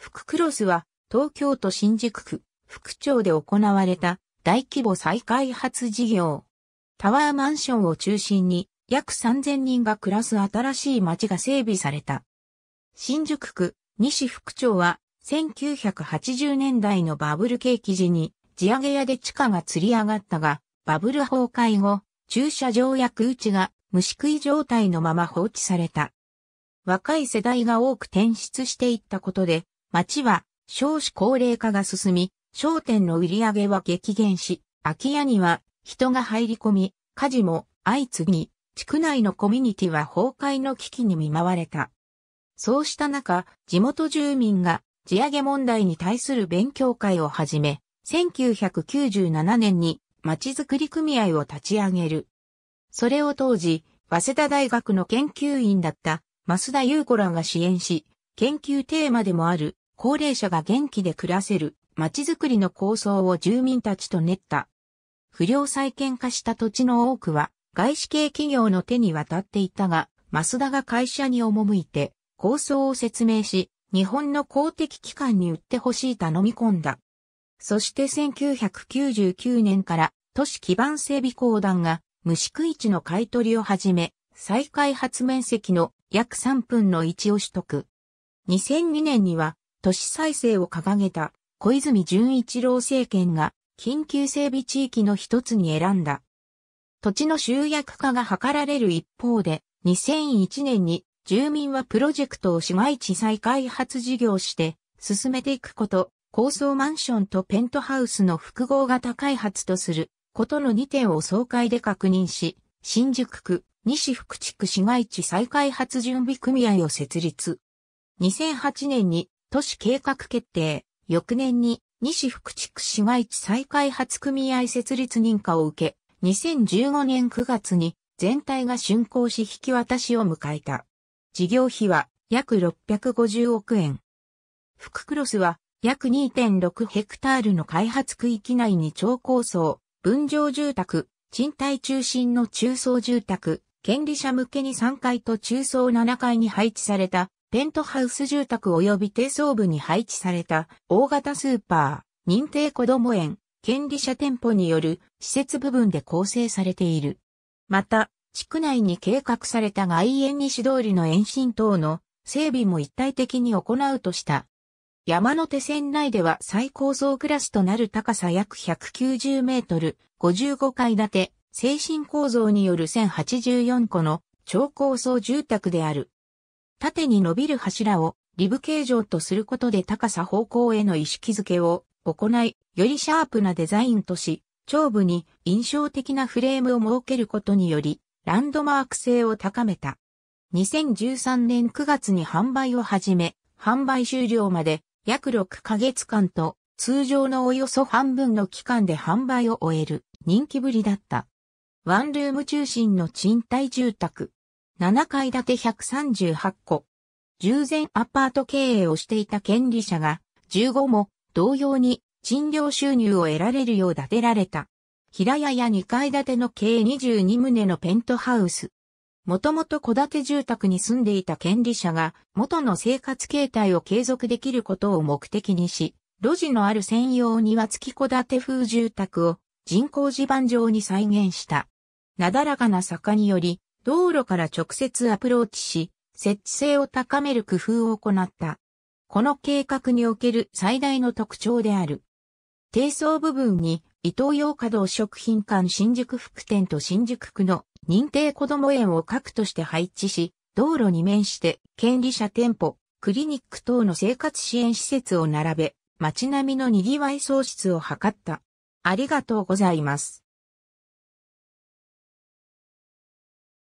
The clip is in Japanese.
福クロスは東京都新宿区福町で行われた大規模再開発事業。タワーマンションを中心に約3000人が暮らす新しい街が整備された。新宿区西福町は1980年代のバブル景気時に地上げ屋で地価が釣り上がったが、バブル崩壊後、駐車場や空地が虫食い状態のまま放置された。若い世代が多く転出していったことで、町は少子高齢化が進み、商店の売り上げは激減し、空き家には人が入り込み、火事も相次ぎ、地区内のコミュニティは崩壊の危機に見舞われた。そうした中、地元住民が地上げ問題に対する勉強会をはじめ、1997年に町づくり組合を立ち上げる。それを当時、早稲田大学の研究員だった増田優子らが支援し、研究テーマでもある高齢者が元気で暮らせる街づくりの構想を住民たちと練った。不良再建化した土地の多くは外資系企業の手に渡っていたが、増田が会社に赴いて構想を説明し、日本の公的機関に売ってほしい頼み込んだ。そして1999年から都市基盤整備公団が虫食い地の買取をはじめ、再開発面積の約3分の1を取得。2002年には都市再生を掲げた小泉純一郎政権が緊急整備地域の一つに選んだ。土地の集約化が図られる一方で、2001年に住民はプロジェクトを市街地再開発事業して進めていくこと、高層マンションとペントハウスの複合型開発とすることの2点を総会で確認し、新宿区、西福地区市街地再開発準備組合を設立。2008年に都市計画決定、翌年に西福地区市街地再開発組合設立認可を受け、2015年9月に全体が竣工し引き渡しを迎えた。事業費は約650億円。福クロスは約2.6ヘクタールの開発区域内に超高層、分譲住宅、賃貸中心の中層住宅、権利者向けに3階と中層7階に配置されたペントハウス住宅及び低層部に配置された大型スーパー、認定子ども園、権利者店舗による施設部分で構成されている。また、地区内に計画された外苑西通りの延伸等の整備も一体的に行うとした。山手線内では最高層クラスとなる高さ約190メートル、55階建て、精神構造による1084個の超高層住宅である。縦に伸びる柱をリブ形状とすることで高さ方向への意識づけを行い、よりシャープなデザインとし、頂部に印象的なフレームを設けることにより、ランドマーク性を高めた。2013年9月に販売を始め、販売終了まで約6ヶ月間と通常のおよそ半分の期間で販売を終える人気ぶりだった。ワンルーム中心の賃貸住宅、7階建て138戸。従前アパート経営をしていた権利者が、15も同様に賃料収入を得られるよう建てられた。平屋や2階建ての計22棟のペントハウス。もともと戸建て住宅に住んでいた権利者が元の生活形態を継続できることを目的にし、路地のある専用庭付き戸建て風住宅を人工地盤上に再現した。なだらかな坂により道路から直接アプローチし、設置性を高める工夫を行った。この計画における最大の特徴である。低層部分に、伊東洋華堂食品館新宿副店と新宿区の認定子ども園を核として配置し、道路に面して権利者店舗、クリニック等の生活支援施設を並べ、街並みの賑わい創出を図った。ありがとうございます。